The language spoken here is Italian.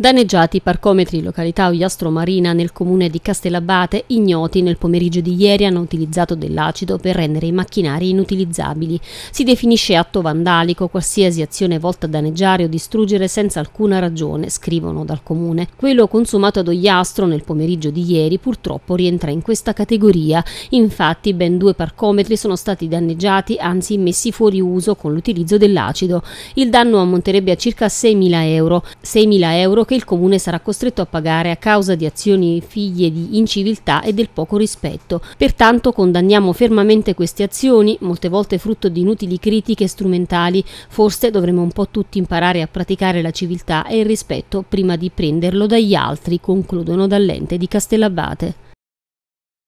Danneggiati i parcometri località Ogliastro Marina nel comune di Castellabate, ignoti nel pomeriggio di ieri hanno utilizzato dell'acido per rendere i macchinari inutilizzabili. Si definisce atto vandalico qualsiasi azione volta a danneggiare o distruggere senza alcuna ragione, scrivono dal comune. Quello consumato ad Ogliastro nel pomeriggio di ieri purtroppo rientra in questa categoria. Infatti ben due parcometri sono stati danneggiati, anzi messi fuori uso con l'utilizzo dell'acido. Il danno ammonterebbe a circa 6.000 euro. 6.000 euro che il comune sarà costretto a pagare a causa di azioni figlie di inciviltà e del poco rispetto. Pertanto condanniamo fermamente queste azioni, molte volte frutto di inutili critiche strumentali. Forse dovremmo un po' tutti imparare a praticare la civiltà e il rispetto prima di prenderlo dagli altri, concludono dall'ente di Castellabate.